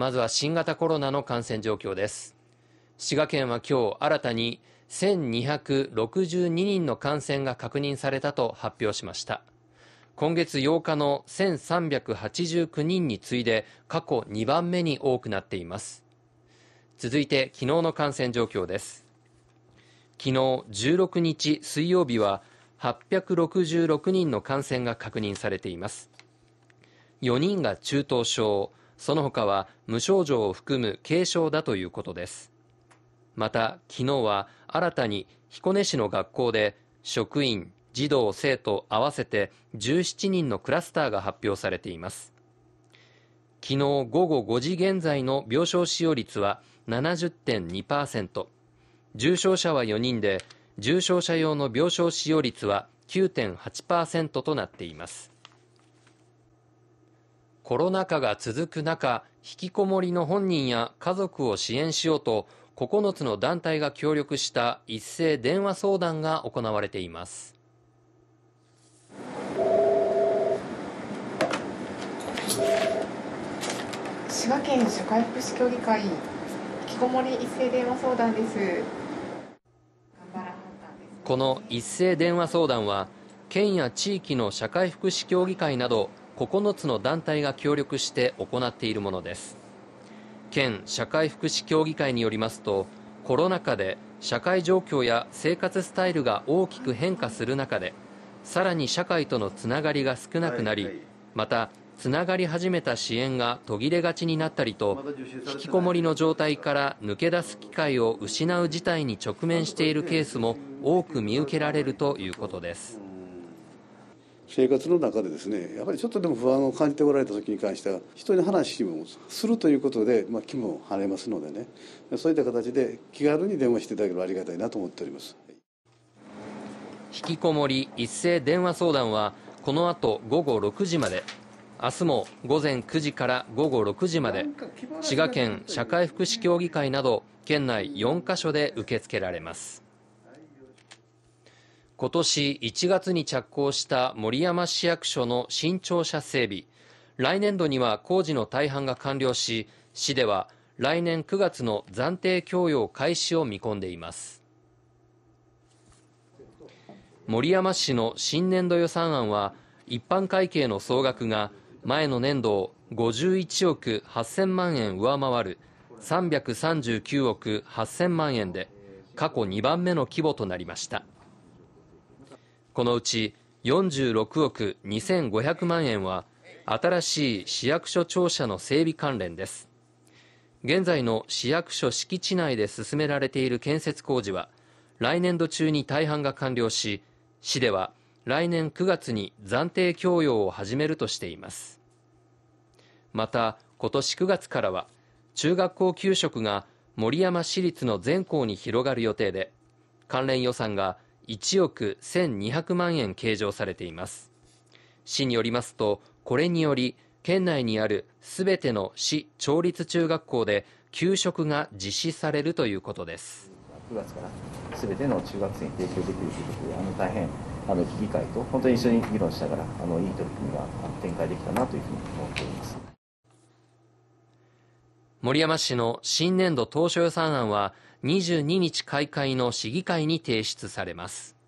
まずは新型コロナの感染状況です。滋賀県は今日新たに1262人の感染が確認されたと発表しました。今月8日の1389人に次いで過去2番目に多くなっています。続いて昨日の感染状況です。昨日16日水曜日は866人の感染が確認されています。4人が中等症、その他は無症状を含む軽症だということです。また、昨日は新たに彦根市の学校で職員、児童、生徒合わせて17人のクラスターが発表されています。昨日午後5時現在の病床使用率は70.2%、重症者は4人で、重症者用の病床使用率は9.8%となっています。コロナ禍が続く中、引きこもりの本人や家族を支援しようと、9つの団体が協力した一斉電話相談が行われています。滋賀県社会福祉協議会、引きこもり一斉電話相談です。この一斉電話相談は、県や地域の社会福祉協議会など9つの団体が協力して行っているものです県社会福祉協議会によりますとコロナ禍で社会状況や生活スタイルが大きく変化する中でさらに社会とのつながりが少なくなり、またつながり始めた支援が途切れがちになったりと引きこもりの状態から抜け出す機会を失う事態に直面しているケースも多く見受けられるということです生活の中でですねやっぱりちょっとでも不安を感じておられた時に関しては人に話をするということで、まあ、気も晴れますのでねそういった形で気軽に電話していただければありがたいなと思っております引きこもり一斉電話相談はこの後午後6時まで明日も午前9時から午後6時まで滋賀県社会福祉協議会など県内4カ所で受け付けられます今年1月に着工した森山市役所の新庁舎整備来年度には工事の大半が完了し市では来年9月の暫定供用開始を見込んでいます森山市の新年度予算案は一般会計の総額が前の年度を51億8000万円上回る339億8000万円で過去2番目の規模となりました。このうち46億2500万円は新しい市役所庁舎の整備関連です現在の市役所敷地内で進められている建設工事は来年度中に大半が完了し市では来年9月に暫定供用を始めるとしていますまた今年9月からは中学校給食が森山市立の全校に広がる予定で関連予算が1億1200万円計上されています市によりますとこれにより県内にあるすべての市町立中学校で給食が実施されるということです9月からすべての中学生に提供できるということであの大変あの議会と本当に一緒に議論しながらあのいい取り組みが展開できたなというふうに思っております森山氏の新年度当初予算案は22日開会の市議会に提出されます。